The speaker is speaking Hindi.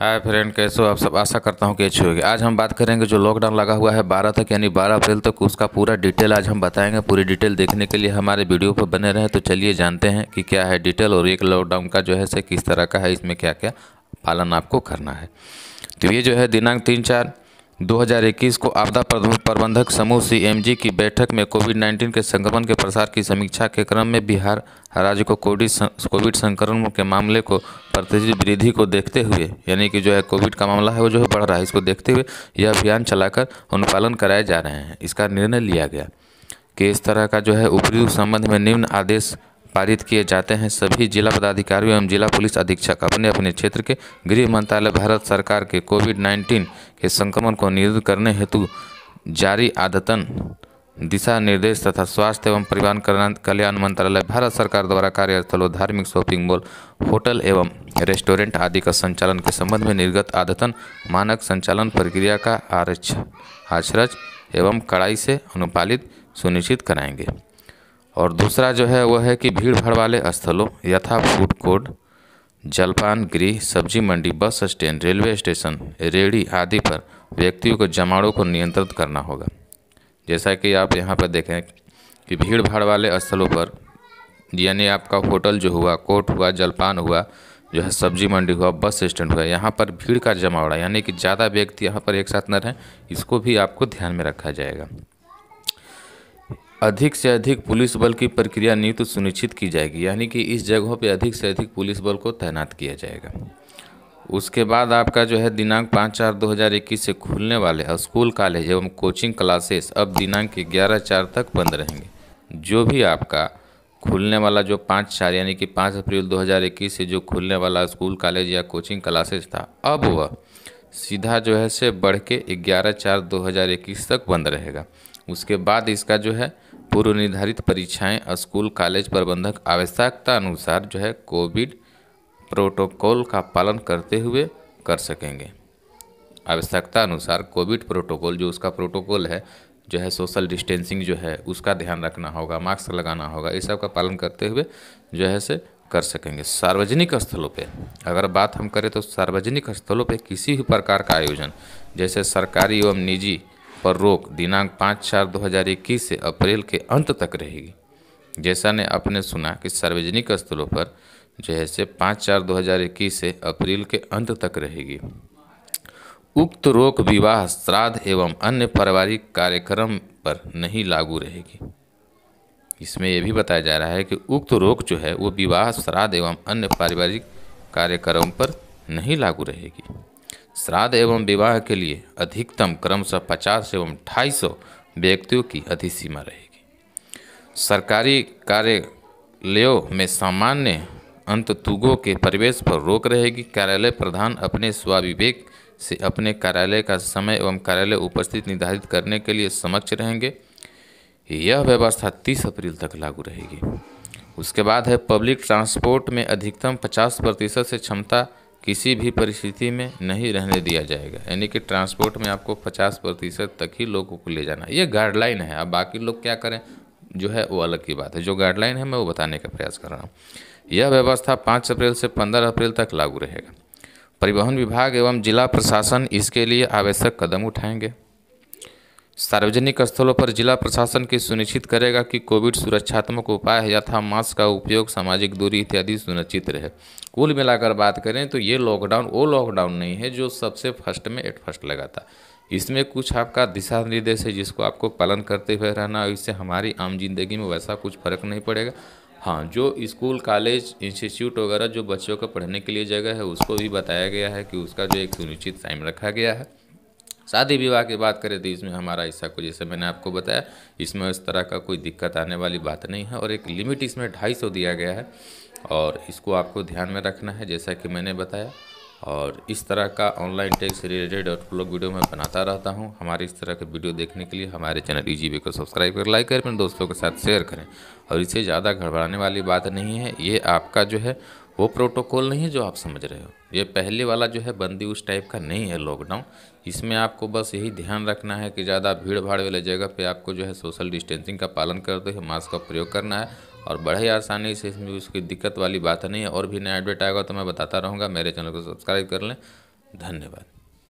हाय फ्रेंड कैसे हो आप सब आशा करता हूँ कि अच्छे होगी आज हम बात करेंगे जो लॉकडाउन लगा हुआ है बारह तक यानी बारह अप्रैल तक उसका पूरा डिटेल आज हम बताएंगे पूरी डिटेल देखने के लिए हमारे वीडियो पर बने रहें तो चलिए जानते हैं कि क्या है डिटेल और एक लॉकडाउन का जो है से किस तरह का है इसमें क्या क्या पालन आपको करना है तो ये जो है दिनांक तीन चार 2021 को आपदा प्रबंधक समूह सीएमजी की बैठक में कोविड 19 के संक्रमण के प्रसार की समीक्षा के क्रम में बिहार राज्य को कोविड कोविड संक्रमण के मामले को प्रतिशत वृद्धि को देखते हुए यानी कि जो है कोविड का मामला है वो जो है बढ़ रहा है इसको देखते हुए यह अभियान चलाकर अनुपालन कराए जा रहे हैं इसका निर्णय लिया गया कि इस तरह का जो है उपयुक्त संबंध में निम्न आदेश पारित किए जाते हैं सभी जिला पदाधिकारियों एवं जिला पुलिस अधीक्षक अपने अपने क्षेत्र के गृह मंत्रालय भारत सरकार के कोविड नाइन्टीन के संक्रमण को नियंत्रित करने हेतु जारी आदतन दिशा निर्देश तथा स्वास्थ्य एवं परिवार कल्याण मंत्रालय भारत सरकार द्वारा कार्यस्थलों धार्मिक शॉपिंग मॉल होटल एवं रेस्टोरेंट आदि का संचालन के संबंध में निर्गत आदतन मानक संचालन प्रक्रिया का आरक्ष आचरज एवं कड़ाई से अनुपालित सुनिश्चित कराएंगे और दूसरा जो है वह है कि भीड़ भाड़ वाले स्थलों यथा फूड कोर्ट जलपान गृह सब्जी मंडी बस स्टैंड रेलवे स्टेशन रेड़ी आदि पर व्यक्तियों को जमाड़ों को नियंत्रित करना होगा जैसा कि आप यहाँ पर देखें कि भीड़ भाड़ वाले स्थलों पर यानी आपका होटल जो हुआ कोर्ट हुआ जलपान हुआ जो है सब्जी मंडी हुआ बस स्टैंड हुआ यहाँ पर भीड़ का जमावड़ा यानी कि ज़्यादा व्यक्ति यहाँ पर एक साथ न रहें इसको भी आपको ध्यान में रखा जाएगा अधिक से अधिक पुलिस बल की प्रक्रिया नियुक्त सुनिश्चित की जाएगी यानी कि इस जगहों पर अधिक से अधिक पुलिस बल को तैनात किया जाएगा उसके बाद आपका जो है दिनांक पाँच चार दो हज़ार इक्कीस से खुलने वाले स्कूल कॉलेज एवं कोचिंग क्लासेस अब दिनांक के ग्यारह चार तक बंद रहेंगे जो भी आपका खुलने वाला जो पाँच चार यानी कि पाँच अप्रैल दो हज़ार इक्कीस से जो खुलने वाला स्कूल कॉलेज या कोचिंग क्लासेस था अब वह सीधा जो है से बढ़ के ग्यारह चार दो हज़ार इक्कीस तक बंद रहेगा उसके बाद इसका जो है पूर्व निर्धारित परीक्षाएं स्कूल कॉलेज प्रबंधक आवश्यकता अनुसार जो है कोविड प्रोटोकॉल का पालन करते हुए कर सकेंगे आवश्यकता अनुसार कोविड प्रोटोकॉल जो उसका प्रोटोकॉल है जो है सोशल डिस्टेंसिंग जो है उसका ध्यान रखना होगा मास्क लगाना होगा इस सब का पालन करते हुए जो है से कर सकेंगे सार्वजनिक स्थलों पे अगर बात हम करें तो सार्वजनिक स्थलों पे किसी भी प्रकार का आयोजन जैसे सरकारी एवं निजी पर रोक दिनांक पाँच चार 2021 से अप्रैल के अंत तक रहेगी जैसा ने आपने सुना कि सार्वजनिक स्थलों पर जो है से पाँच चार 2021 से अप्रैल के अंत तक रहेगी उक्त रोक विवाह श्राद्ध एवं अन्य पारिवारिक कार्यक्रम पर नहीं लागू रहेगी इसमें यह भी बताया जा रहा है कि उक्त रोक जो है वो विवाह श्राद्ध एवं अन्य पारिवारिक कार्यक्रम पर नहीं लागू रहेगी श्राद्ध एवं विवाह के लिए अधिकतम क्रमशः पचास एवं ढाई सौ व्यक्तियों की अधिसीमा रहेगी सरकारी कार्यालयों में सामान्य अंततुगों के प्रवेश पर रोक रहेगी कार्यालय प्रधान अपने स्वाविवेक से अपने कार्यालय का समय एवं कार्यालय उपस्थित निर्धारित करने के लिए समक्ष रहेंगे यह व्यवस्था 30 अप्रैल तक लागू रहेगी उसके बाद है पब्लिक ट्रांसपोर्ट में अधिकतम 50 प्रतिशत से क्षमता किसी भी परिस्थिति में नहीं रहने दिया जाएगा यानी कि ट्रांसपोर्ट में आपको 50 प्रतिशत तक ही लोगों को ले जाना ये गाइडलाइन है अब बाकी लोग क्या करें जो है वो अलग की बात है जो गाइडलाइन है मैं वो बताने का प्रयास कर रहा हूँ यह व्यवस्था पाँच अप्रैल से पंद्रह अप्रैल तक लागू रहेगा परिवहन विभाग एवं जिला प्रशासन इसके लिए आवश्यक कदम उठाएंगे सार्वजनिक स्थलों पर जिला प्रशासन के सुनिश्चित करेगा कि कोविड सुरक्षात्मक उपाय है यथा मास्क का उपयोग सामाजिक दूरी इत्यादि सुनिश्चित रहे कुल मिलाकर बात करें तो ये लॉकडाउन वो लॉकडाउन नहीं है जो सबसे फर्स्ट में एट फर्स्ट लगा था इसमें कुछ आपका दिशा निर्देश है जिसको आपको पालन करते हुए रहना इससे हमारी आम जिंदगी में वैसा कुछ फर्क नहीं पड़ेगा हाँ जो स्कूल कॉलेज इंस्टीट्यूट वगैरह जो बच्चों का पढ़ने के लिए जगह है उसको भी बताया गया है कि उसका जो एक सुनिश्चित टाइम रखा गया है शादी विवाह की बात करें तो इसमें हमारा हिस्सा कुछ जैसे मैंने आपको बताया इसमें इस तरह का कोई दिक्कत आने वाली बात नहीं है और एक लिमिट इसमें ढाई सौ दिया गया है और इसको आपको ध्यान में रखना है जैसा कि मैंने बताया और इस तरह का ऑनलाइन टैक्स रिलेटेड और ब्लॉग वीडियो मैं बनाता रहता हूँ हमारे इस तरह के वीडियो देखने के लिए हमारे चैनल ई e को सब्सक्राइब कर लाइक करें अपने दोस्तों के साथ शेयर करें और इसे ज़्यादा घबराने वाली बात नहीं है ये आपका जो है वो प्रोटोकॉल नहीं है जो आप समझ रहे हो ये पहले वाला जो है बंदी उस टाइप का नहीं है लॉकडाउन इसमें आपको बस यही ध्यान रखना है कि ज़्यादा भीड़ भाड़ वाले जगह पे आपको जो है सोशल डिस्टेंसिंग का पालन करते हुए मास्क का प्रयोग करना है और बड़े ही आसानी से इसमें उसकी दिक्कत वाली बात नहीं है और भी नया एडवेट आएगा तो मैं बताता रहूँगा मेरे चैनल को सब्सक्राइब कर लें धन्यवाद